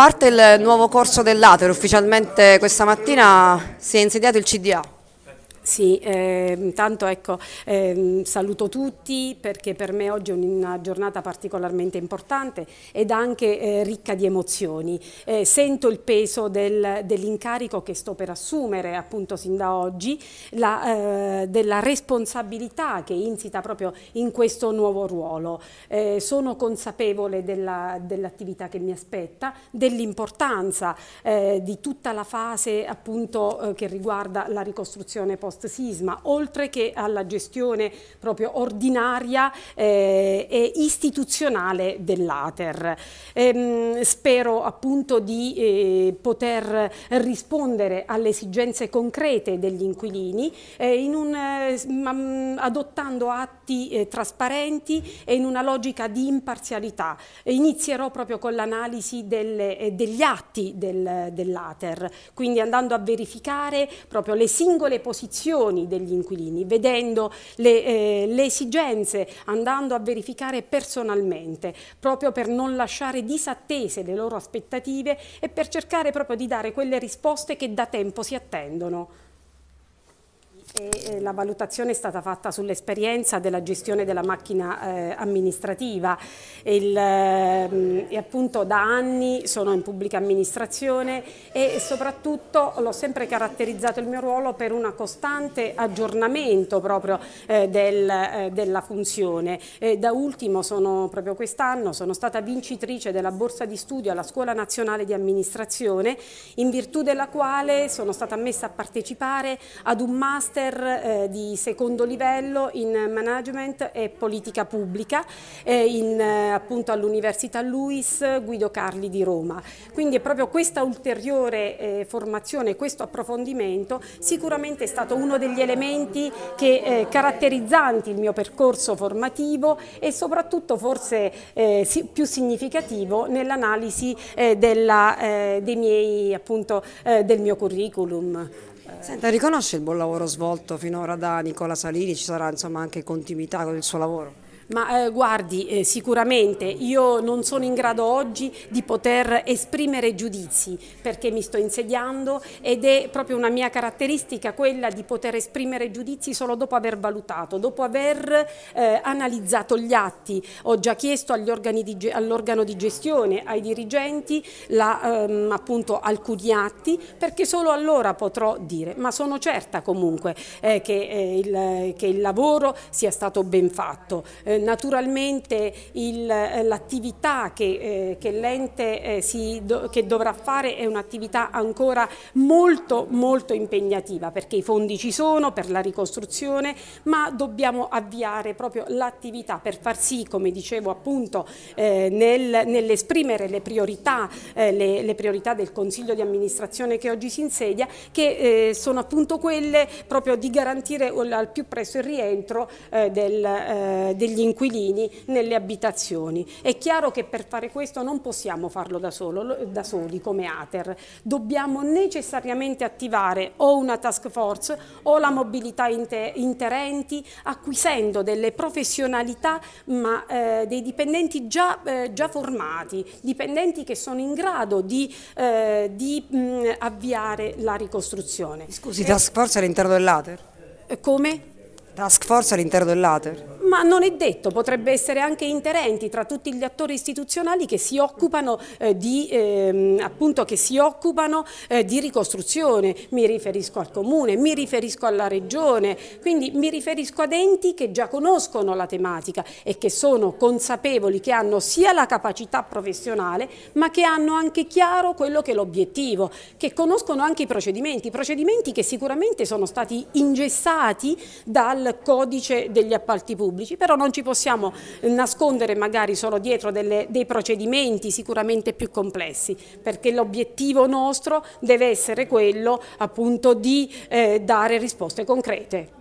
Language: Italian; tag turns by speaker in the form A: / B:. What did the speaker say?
A: parte il nuovo corso dell'Ater, ufficialmente questa mattina si è insediato il CDA. Sì, eh, intanto ecco, eh, saluto tutti perché per me oggi è una giornata particolarmente importante ed anche eh, ricca di emozioni. Eh, sento il peso del, dell'incarico che sto per assumere appunto sin da oggi, la, eh, della responsabilità che insita proprio in questo nuovo ruolo. Eh, sono consapevole dell'attività dell che mi aspetta, dell'importanza di tutta la fase appunto che riguarda la ricostruzione post post sisma, oltre che alla gestione proprio ordinaria eh, e istituzionale dell'Ater. Ehm, spero appunto di eh, poter rispondere alle esigenze concrete degli inquilini eh, in un, eh, mm, adottando atti eh, trasparenti e in una logica di imparzialità. Inizierò proprio con l'analisi eh, degli atti del, dell'Ater, quindi andando a verificare proprio le singole posizioni obiezioni degli inquilini, vedendo le, eh, le esigenze, andando a verificare personalmente, proprio per non lasciare disattese le loro aspettative e per cercare proprio di dare quelle risposte che da tempo si attendono. E eh, la valutazione è stata fatta sull'esperienza della gestione della macchina eh, amministrativa Il, eh, e appunto da anni sono in pubblica amministrazione e soprattutto l'ho sempre caratterizzato il mio ruolo per un costante aggiornamento proprio eh, del, eh, della funzione. E da ultimo sono proprio quest'anno sono stata vincitrice della borsa di studio alla Scuola Nazionale di Amministrazione in virtù della quale sono stata ammessa a partecipare ad un master master eh, di secondo livello in management e politica pubblica eh, in, appunto all'Università Luis Guido Carli di Roma. Quindi è proprio questa ulteriore eh, formazione, questo approfondimento sicuramente è stato uno degli elementi che, eh, caratterizzanti il mio percorso formativo e soprattutto forse eh, più significativo nell'analisi dei miei appunto del mio curriculum. Senta, riconosce il buon lavoro svolto? svolto finora da Nicola Salini, ci sarà insomma anche continuità con il suo lavoro. Ma eh, guardi, eh, sicuramente io non sono in grado oggi di poter esprimere giudizi perché mi sto insediando ed è proprio una mia caratteristica quella di poter esprimere giudizi solo dopo aver valutato, dopo aver eh, analizzato gli atti. Ho già chiesto all'organo di, gestione, ai dirigenti, la, ehm, appunto alcuni atti perché solo allora potrò dire, ma sono certa comunque eh, che eh, il, che, il, lavoro sia stato ben fatto. Eh, naturalmente eh, l'attività che, eh, che l'ente eh, do, dovrà fare è un'attività ancora molto molto impegnativa perché i fondi ci sono per la ricostruzione ma dobbiamo avviare proprio l'attività per far sì come dicevo appunto eh, nel, nell'esprimere le priorità, eh, le, le, priorità del Consiglio di amministrazione che oggi si insedia che eh, sono appunto quelle proprio di garantire al più presto il rientro del, degli inquilini nelle abitazioni. È chiaro che per fare questo non possiamo farlo da, solo, da soli come ATER, dobbiamo necessariamente attivare o una task force o la mobilità interenti acquisendo delle professionalità ma eh, dei dipendenti già, eh, già, formati, dipendenti che sono in grado di, eh, di mh, avviare la ricostruzione. Scusi, task force all'interno dell'ATER? Eh, come? task force all'interno dell'ATER? Ma non è detto, potrebbe essere anche interenti tra tutti gli attori istituzionali che si occupano, eh, di, eh, appunto, si occupano eh, di, ricostruzione. Mi riferisco al comune, mi riferisco alla regione, quindi mi riferisco ad enti che già conoscono la tematica e che sono consapevoli che hanno sia la capacità professionale ma che hanno anche chiaro quello che è l'obiettivo, che conoscono anche i procedimenti, procedimenti che sicuramente sono stati ingessati dal codice degli appalti pubblici, però non ci possiamo nascondere magari solo dietro delle, dei procedimenti sicuramente più complessi, perché l'obiettivo nostro deve essere quello appunto di eh, dare risposte concrete.